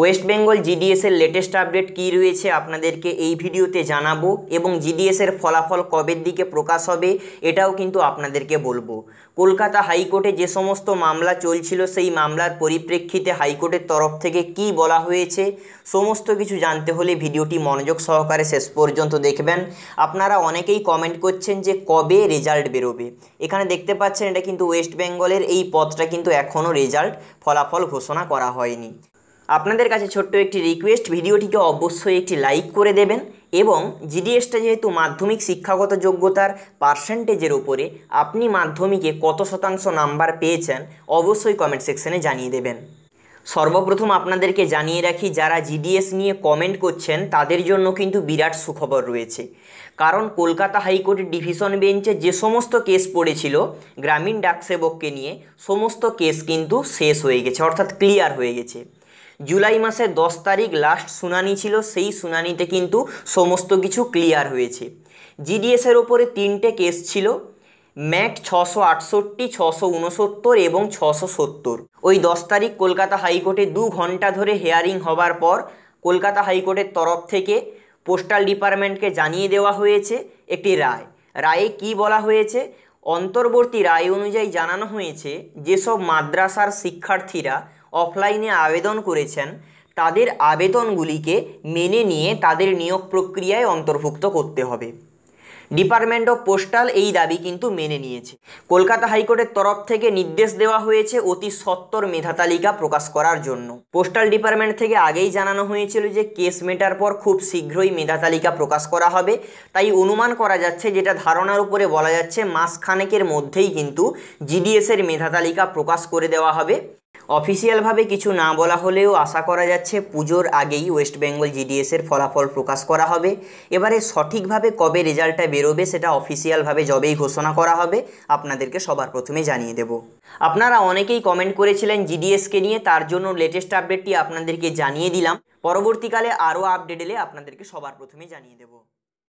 West Bengal জিডিএসের latest update কি রয়েছে আপনাদেরকে এই ভিডিওতে জানাবো এবং জিডিএসের ফলাফল কবের দিকে প্রকাশ হবে এটাও কিন্তু আপনাদেরকে বলবো কলকাতা হাইকোর্টে যে সমস্ত মামলা চলছিল সেই মামলার পরিপ্রেক্ষিতে হাইকোর্টের তরফ থেকে কি বলা হয়েছে সমস্ত কিছু জানতে হলে ভিডিওটি মনোযোগ সহকারে শেষ পর্যন্ত দেখবেন আপনারা অনেকেই কমেন্ট করছেন যে কবে রেজাল্ট বেরোবে এখানে দেখতে পাচ্ছেন এটা কিন্তু ওয়েস্ট বেঙ্গলের এই পথটা কিন্তু এখনও রেজাল্ট ফলাফল ঘোষণা করা হয়নি আপনাদের কাছে ছোট্ট একটি রিকোয়েস্ট ভিডিওটিকে অবশ্যই একটি লাইক করে দেবেন এবং জিডিএসটা যেহেতু মাধ্যমিক শিক্ষাগত যোগ্যতার পার্সেন্টেজের উপরে আপনি মাধ্যমিকে কত শতাংশ নাম্বার পেয়েছেন অবশ্যই কমেন্ট সেকশনে জানিয়ে দেবেন সর্বপ্রথম আপনাদেরকে জানিয়ে রাখি যারা জিডিএস নিয়ে কমেন্ট করছেন তাদের জন্য কিন্তু বিরাট সুখবর রয়েছে কারণ কলকাতা হাইকোর্টের ডিভিশন বেঞ্চে যে সমস্ত কেস পড়েছিল গ্রামীণ ডাকসেবককে নিয়ে সমস্ত কেস কিন্তু শেষ হয়ে গেছে অর্থাৎ ক্লিয়ার হয়ে গেছে জুলাই মাসের দশ তারিখ লাস্ট শুনানি ছিল সেই শুনানিতে কিন্তু সমস্ত কিছু ক্লিয়ার হয়েছে জিডিএসের ওপরে তিনটে কেস ছিল ম্যাট ছশো আটষট্টি ছশো উনসত্তর এবং ছশো সত্তর ওই দশ তারিখ কলকাতা হাইকোর্টে দু ঘন্টা ধরে হেয়ারিং হবার পর কলকাতা হাইকোর্টের তরফ থেকে পোস্টাল ডিপার্টমেন্টকে জানিয়ে দেওয়া হয়েছে একটি রায় রায়ে কি বলা হয়েছে অন্তর্বর্তী রায় অনুযায়ী জানানো হয়েছে যেসব মাদ্রাসার শিক্ষার্থীরা অফলাইনে আবেদন করেছেন তাদের আবেদনগুলিকে মেনে নিয়ে তাদের নিয়োগ প্রক্রিয়ায় অন্তর্ভুক্ত করতে হবে ডিপার্টমেন্ট অফ পোস্টাল এই দাবি কিন্তু মেনে নিয়েছে কলকাতা হাইকোর্টের তরফ থেকে নির্দেশ দেওয়া হয়েছে অতি সত্তর মেধা তালিকা প্রকাশ করার জন্য পোস্টাল ডিপার্টমেন্ট থেকে আগেই জানানো হয়েছিল যে কেস মেটার পর খুব শীঘ্রই মেধা তালিকা প্রকাশ করা হবে তাই অনুমান করা যাচ্ছে যেটা ধারণার উপরে বলা যাচ্ছে মাসখানেকের মধ্যেই কিন্তু জিডিএসের মেধা তালিকা প্রকাশ করে দেওয়া হবে অফিসিয়ালভাবে কিছু না বলা হলেও আশা করা যাচ্ছে পুজোর আগেই ওয়েস্ট বেঙ্গল জিডিএসের ফলাফল প্রকাশ করা হবে এবারে সঠিকভাবে কবে রেজাল্টটা বেরোবে সেটা অফিসিয়ালভাবে যবেই ঘোষণা করা হবে আপনাদেরকে সবার প্রথমে জানিয়ে দেব আপনারা অনেকেই কমেন্ট করেছিলেন জিডিএসকে নিয়ে তার জন্য লেটেস্ট আপডেটটি আপনাদেরকে জানিয়ে দিলাম পরবর্তীকালে আরও আপডেট এলে আপনাদেরকে সবার প্রথমে জানিয়ে দেবো